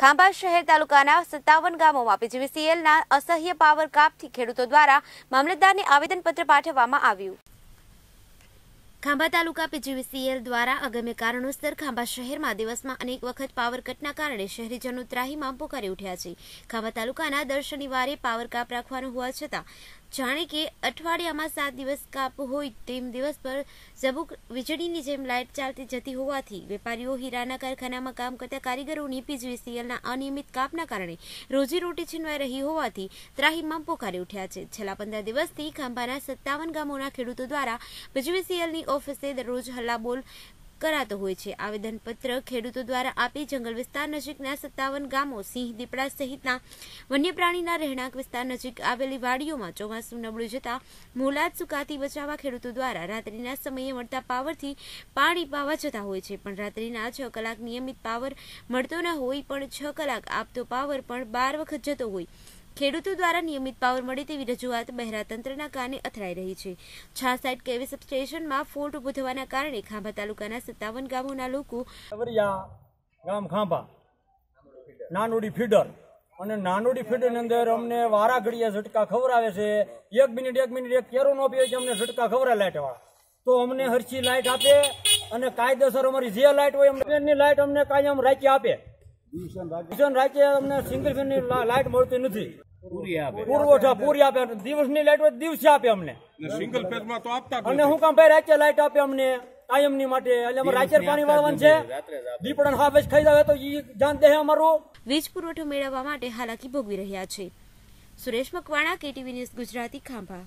ખાંભા શહેર તાલુકાના સત્તાવન ગામોમાં પીજીવીસીએલના અસહ્ય પાવર કાપથી ખેડૂતો દ્વારા મામલતદારને આવેદનપત્ર પાઠવવામાં આવ્યું ખાંભા તાલુકા પીજીવીસીએલ દ્વારા અગમ્ય કારણોસર ખાંભા શહેરમાં દિવસમાં અનેક વખત પાવર કટના કારણે શહેરીજનો ત્રાહીમાં પોકારી ઉઠ્યા છે ખાંભા તાલુકાના દર શનિવારે પાવર કાપ રાખવાનો હોવા છતાં જાણે કે અઠવાડિયામાં સાત દિવસ કાપ હોય તેમ દિવસ પર ઝબુક વીજળીની જેમ લાઇટ ચાલતી જતી હોવાથી વેપારીઓ હીરાના કારખાનામાં કામ કરતા કારીગરોની પીજીવીસીએલના અનિયમિત કાપના કારણે રોજીરોટી છીનવાઈ રહી હોવાથી ત્રાહીમામ પોકારી ઉઠ્યા છે છેલ્લા પંદર દિવસથી ખાંભાના સત્તાવન ગામોના ખેડૂતો દ્વારા પીજીવીસીએલની ઓફિસે દરરોજ હલ્લાબોલ કરાતો હોય છે આવેદનપત્ર ખેડૂતો દ્વારા આપી જંગલ વિસ્તાર નજીકના સત્તાવન ગામો સિંહ દીપડા સહિતના વન્ય પ્રાણીના રહેણાંક વિસ્તાર નજીક આવેલી વાડીઓમાં ચોમાસું નબળું જતા મોલાદ સુકાતી બચાવવા ખેડૂતો દ્વારા રાત્રિના સમયે મળતા પાવરથી પાણી પાવા જતા હોય છે પણ રાત્રિના છ કલાક નિયમિત પાવર મળતો ન હોય પણ છ કલાક આપતો પાવર પણ બાર વખત જતો હોય ખેડૂતો દ્વારા નિયમિત પાવર મળે તેવી રજૂઆત બહેરાતંત્રના કારણે અથડાઈ રહી છે સાઈડ કેવી સબસ્ટેશનમાં ફોલ્ટ ઉભો થવાના કારણે ખાંભા તાલુકાના સત્તાવન ગામોના લોકો ગામ ખાંભા નાનોડી ફીડર અને નાનોડી ફીડની અંદર અમને વારા ઘડીએ ઝટકા ખવડાવે છે એક મિનિટ એક મિનિટ એક કેરો નો પીએ છે અમને ઝટકા ખવડાવે લાઇટવાળા તો અમને હરચી લાઇટ આપે અને કાયદેસર અમારી જે લાઇટ હોય એમની લાઈટ અમને કાયમ રાખી આપે રાખી અમને સિંગલ ફેનની લાઇટ મળતી નથી પુરવઠો પૂરી આપે દિવસની લાઈટ હોય દિવસે આપે અમને સિંગલ ફેઝમાં તો આપતા અને હું કામ ભાઈ રાતે લાઈટ આપે અમને કાયમની માટે એટલે અમે રાચેર પાણી વાળવાનું છે દીપડન હાફેજ ખાઈ જાવે તો ઈ જાન દે અમારું વીજ પુરવઠો મેળવવા માટે હાલાકી ભોગવી રહ્યા છે સુરેશ મકવાણા કેટીવી ન્યૂઝ ગુજરાતી ખાંભા